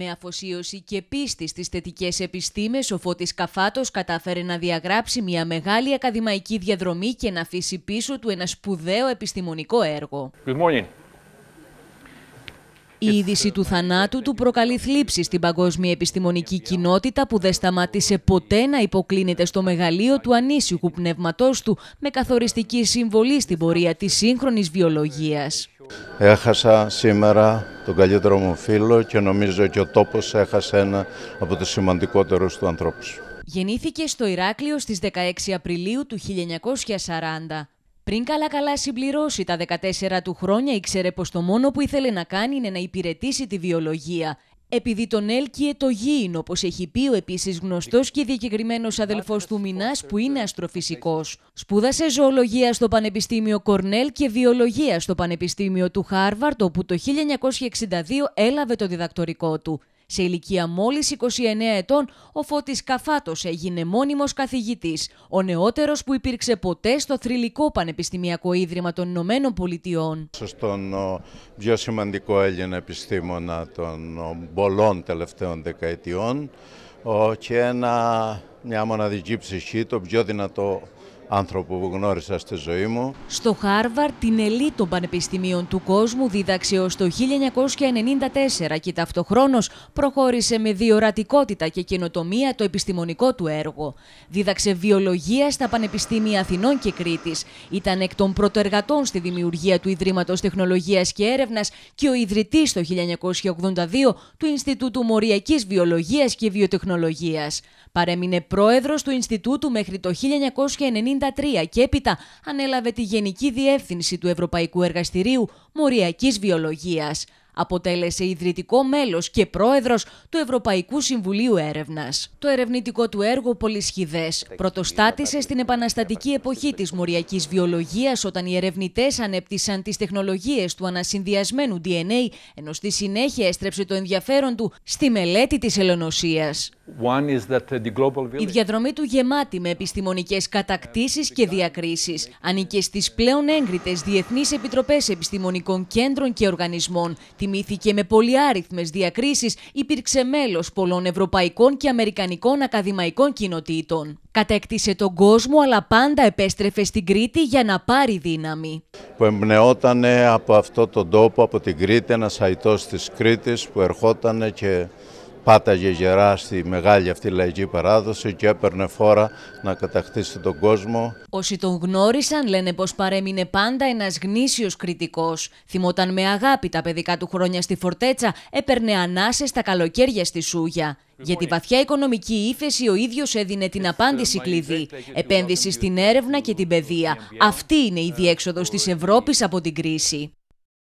Με αφοσίωση και πίστη στις θετικές επιστήμες, ο Φώτης Καφάτος κατάφερε να διαγράψει μια μεγάλη ακαδημαϊκή διαδρομή και να αφήσει πίσω του ένα σπουδαίο επιστημονικό έργο. Η είδηση του θανάτου του προκαλεί θλίψη στην παγκόσμια επιστημονική κοινότητα που δεν σταμάτησε ποτέ να υποκλίνεται στο μεγαλείο του ανήσυχου πνεύματός του με καθοριστική συμβολή στην πορεία της σύγχρονης βιολογίας. Έχασα σήμερα τον καλύτερο μου φίλο και νομίζω και ο τόπος έχασε ένα από τους σημαντικότερους του ανθρώπους. Γεννήθηκε στο Ηράκλειο στις 16 Απριλίου του 1940. Πριν καλά-καλά συμπληρώσει τα 14 του χρόνια, ήξερε πως το μόνο που ήθελε να κάνει είναι να υπηρετήσει τη βιολογία επειδή τον έλκυε το γήιν, όπως έχει πει ο επίσης γνωστός και διακεκριμένος αδελφός του Μινάς, που είναι αστροφυσικός. Σπούδασε ζωολογία στο Πανεπιστήμιο Κορνέλ και βιολογία στο Πανεπιστήμιο του Χάρβαρτ, όπου το 1962 έλαβε το διδακτορικό του. Σε ηλικία μόλις 29 ετών, ο Φώτης Καφάτος έγινε μόνιμος καθηγητής, ο νεότερος που υπήρξε ποτέ στο Θρηλυκό Πανεπιστημιακό Ίδρυμα των Ηνωμένων Πολιτειών. Στον πιο σημαντικό Έλληνα επιστήμονα των πολλών τελευταίων δεκαετιών και ένα, μια μοναδική ψυχή, το πιο δυνατό άνθρωπο που γνώρισα στη ζωή μου. Στο Χάρβαρ, την ελίτ των πανεπιστημίων του κόσμου δίδαξε ως το 1994 και ταυτοχρόνως προχώρησε με διορατικότητα και καινοτομία το επιστημονικό του έργο. Δίδαξε βιολογία στα Πανεπιστήμια Αθηνών και Κρήτης. Ήταν εκ των πρωτοεργατών στη δημιουργία του Ιδρύματος Τεχνολογίας και Έρευνας και ο ιδρυτής το 1982 του Ινστιτούτου Μοριακής Βιολογίας και Βιοτεχνολογίας. Παρέμεινε πρόεδρος του Ινστιτούτου μέχρι το 1990 και έπειτα ανέλαβε τη Γενική Διεύθυνση του Ευρωπαϊκού Εργαστηρίου Μοριακής Βιολογίας. Αποτέλεσε ιδρυτικό μέλος και πρόεδρος του Ευρωπαϊκού Συμβουλίου Έρευνας. Το ερευνητικό του έργο «Πολυσχηδές» πρωτοστάτησε στην επαναστατική εποχή της μοριακής βιολογίας όταν οι ερευνητές ανέπτυσαν τις τεχνολογίες του ανασυνδυασμένου DNA ενώ στη συνέχεια έστρεψε το ενδιαφέρον του στη μελέτη της ελονοσίας. Η διαδρομή του γεμάτη με επιστημονικές κατακτήσεις και διακρίσεις ανήκε στις πλέον έγκριτες διεθνείς επιτροπές επιστημονικών κέντρων και οργανισμών. Τιμήθηκε με πολυάριθμες διακρίσεις, υπήρξε μέλος πολλών ευρωπαϊκών και αμερικανικών ακαδημαϊκών κοινοτήτων. Κατέκτησε τον κόσμο, αλλά πάντα επέστρεφε στην Κρήτη για να πάρει δύναμη. Που εμπνεόταν από αυτό τον τόπο, από την Κρήτη, ένας αητός της Κρήτης που ερχόταν και πάταγε γερά στη μεγάλη αυτή λαϊκή παράδοση και έπαιρνε φόρα να κατακτήσει τον κόσμο. Όσοι τον γνώρισαν λένε πως παρέμεινε πάντα ένας γνήσιος κριτικός. Θυμόταν με αγάπη τα παιδικά του χρόνια στη Φορτέτσα, έπαιρνε ανάσες τα καλοκαίρια στη Σούγια. Για τη βαθιά οικονομική ύφεση ο ίδιος έδινε την απάντηση κλειδί. Επένδυση στην έρευνα και την παιδεία. Αυτή είναι η διέξοδος της Ευρώπης από την κρίση.